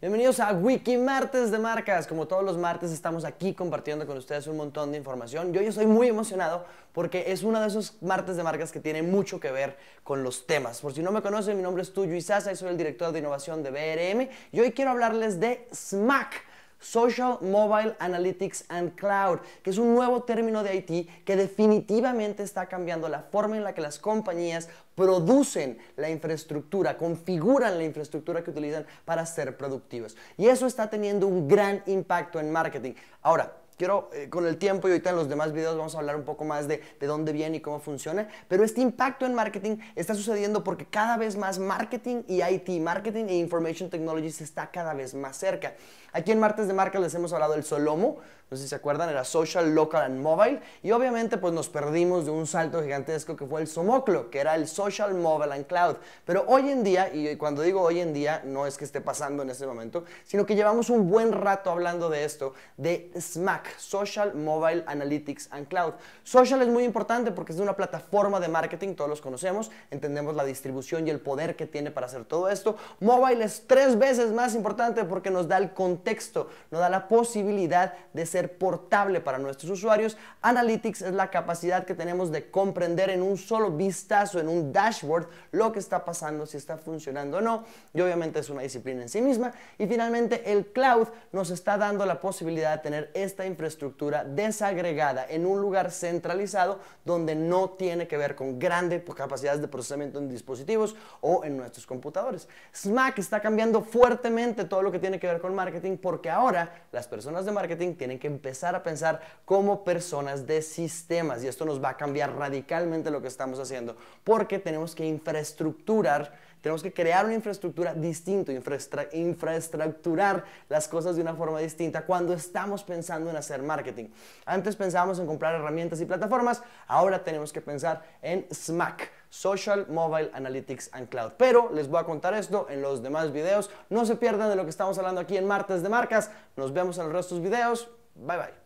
Bienvenidos a Wiki Martes de Marcas. Como todos los martes estamos aquí compartiendo con ustedes un montón de información. Yo yo soy muy emocionado porque es uno de esos martes de marcas que tiene mucho que ver con los temas. Por si no me conocen, mi nombre es Tuyo isasa y soy el director de innovación de BRM y hoy quiero hablarles de Smack Social Mobile Analytics and Cloud, que es un nuevo término de IT que definitivamente está cambiando la forma en la que las compañías producen la infraestructura, configuran la infraestructura que utilizan para ser productivos. Y eso está teniendo un gran impacto en marketing. Ahora, quiero eh, con el tiempo y ahorita en los demás videos vamos a hablar un poco más de, de dónde viene y cómo funciona, pero este impacto en marketing está sucediendo porque cada vez más marketing y IT, marketing e information technologies está cada vez más cerca. Aquí en Martes de Marca les hemos hablado del Solomo, no sé si se acuerdan, era Social, Local and Mobile, y obviamente pues nos perdimos de un salto gigantesco que fue el Somoclo, que era el Social, Mobile and Cloud. Pero hoy en día, y cuando digo hoy en día, no es que esté pasando en ese momento, sino que llevamos un buen rato hablando de esto, de SMAC Social, Mobile, Analytics and Cloud. Social es muy importante porque es una plataforma de marketing, todos los conocemos, entendemos la distribución y el poder que tiene para hacer todo esto. Mobile es tres veces más importante porque nos da el contexto, nos da la posibilidad de ser portable para nuestros usuarios. Analytics es la capacidad que tenemos de comprender en un solo vistazo, en un dashboard, lo que está pasando, si está funcionando o no. Y obviamente es una disciplina en sí misma. Y finalmente el cloud nos está dando la posibilidad de tener esta información infraestructura desagregada en un lugar centralizado donde no tiene que ver con grandes capacidades de procesamiento en dispositivos o en nuestros computadores. Smack está cambiando fuertemente todo lo que tiene que ver con marketing porque ahora las personas de marketing tienen que empezar a pensar como personas de sistemas y esto nos va a cambiar radicalmente lo que estamos haciendo porque tenemos que infraestructurar tenemos que crear una infraestructura distinta, infraestructurar las cosas de una forma distinta cuando estamos pensando en hacer marketing. Antes pensábamos en comprar herramientas y plataformas, ahora tenemos que pensar en SMAC. Social, Mobile, Analytics and Cloud. Pero les voy a contar esto en los demás videos. No se pierdan de lo que estamos hablando aquí en Martes de Marcas. Nos vemos en los restos videos. Bye bye.